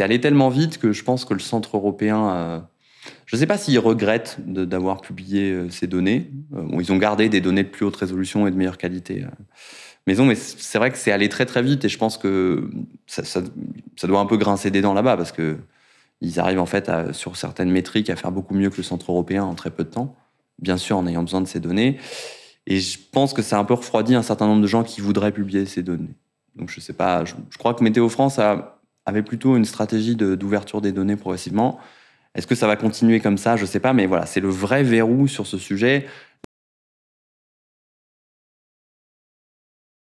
c'est allé tellement vite que je pense que le centre européen, euh, je ne sais pas s'ils regrettent d'avoir publié euh, ces données. Euh, ils ont gardé des données de plus haute résolution et de meilleure qualité maison, mais c'est vrai que c'est allé très très vite et je pense que ça, doit un peu grincer des dents là-bas parce que ils arrivent en fait sur certaines métriques à faire beaucoup mieux que le centre européen en très peu de temps, bien sûr en ayant besoin de ces données. Et je pense que ça a un peu refroidi un certain nombre de gens qui voudraient publier ces données. Donc je sais pas, je crois que Météo France a avait plutôt une stratégie d'ouverture des données progressivement. Est-ce que ça va continuer comme ça Je ne sais pas, mais voilà, c'est le vrai verrou sur ce sujet.